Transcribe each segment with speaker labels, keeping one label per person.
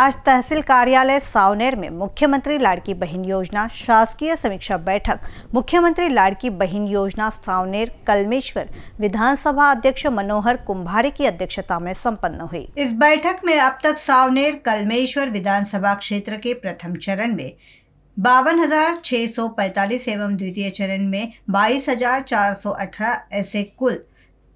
Speaker 1: आज तहसील कार्यालय सावनेर में मुख्यमंत्री लाड़की बहन योजना शासकीय समीक्षा बैठक मुख्यमंत्री लाड़की बहन योजना सावनेर कलमेश्वर विधानसभा अध्यक्ष मनोहर कुंभारे की अध्यक्षता में संपन्न हुई इस बैठक में अब तक सावनेर कलमेश्वर विधानसभा क्षेत्र के प्रथम चरण में बावन हजार सौ एवं द्वितीय चरण में बाईस हजार चार सौ अठारह ऐसे कुल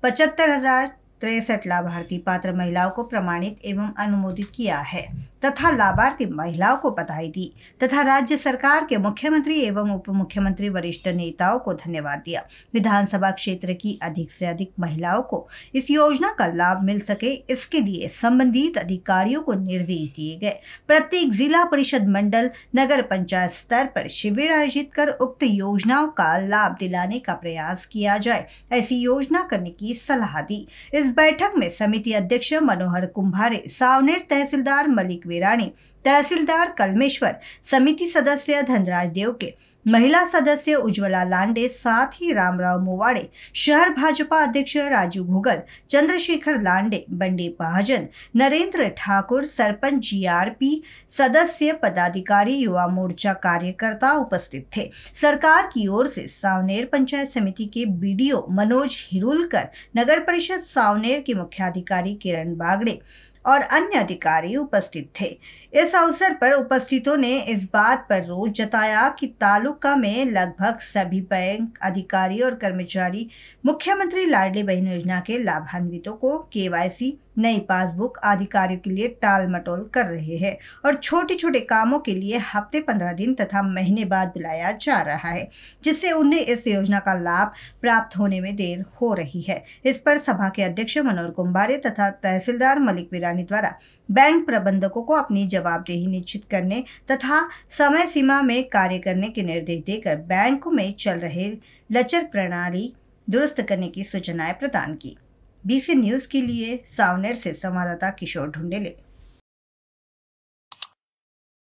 Speaker 1: पचहत्तर हजार तिरसठ लाभार्थी पात्र महिलाओं को प्रमाणित एवं अनुमोदित किया है तथा लाभार्थी महिलाओं को बधाई दी तथा राज्य सरकार के मुख्यमंत्री एवं उप मुख्यमंत्री वरिष्ठ नेताओं को धन्यवाद दिया विधानसभा क्षेत्र की अधिक से अधिक महिलाओं को इस योजना का लाभ मिल सके इसके लिए संबंधित अधिकारियों को निर्देश दिए गए प्रत्येक जिला परिषद मंडल नगर पंचायत स्तर पर शिविर आयोजित कर उक्त योजनाओं का लाभ दिलाने का प्रयास किया जाए ऐसी योजना करने की सलाह दी इस बैठक में समिति अध्यक्ष मनोहर कुंभारे सावनेर तहसीलदार मलिक वीराणी तहसीलदार कलमेश्वर समिति सदस्य धनराज देवके महिला सदस्य उज्ज्वला लांडे साथ ही रामराव मोवाड़े शहर भाजपा अध्यक्ष राजू घुगल चंद्रशेखर लांडे बंडे महाजन नरेंद्र ठाकुर सरपंच जीआरपी सदस्य पदाधिकारी युवा मोर्चा कार्यकर्ता उपस्थित थे सरकार की ओर से सावनेर पंचायत समिति के बीडीओ मनोज हिरुलकर नगर परिषद सावनेर के मुख्याधिकारी किरण बागड़े और अन्य अधिकारी उपस्थित थे इस अवसर पर उपस्थितों ने इस बात पर रोष जताया कि तालुका में लगभग सभी बैंक अधिकारी और कर्मचारी मुख्यमंत्री लाडली बहन योजना के लाभान्वितों को केवाईसी नई पासबुक आदि कार्यों के लिए टाल मटोल कर रहे हैं और छोटे छोटे कामों के लिए हफ्ते पंद्रह दिन तथा महीने बाद बुलाया जा रहा है जिससे उन्हें इस योजना का लाभ प्राप्त होने में देर हो रही है इस पर सभा के अध्यक्ष मनोहर कुंभारे तथा तहसीलदार मलिक वीरानी द्वारा बैंक प्रबंधकों को अपनी जवाबदेही निश्चित करने तथा समय सीमा में कार्य करने के निर्देश देकर बैंकों में चल रहे लचर प्रणाली दुरुस्त करने की सूचनाएं प्रदान की बीसी न्यूज़ के लिए सावनेर से संवाददाता किशोर ढूंढेले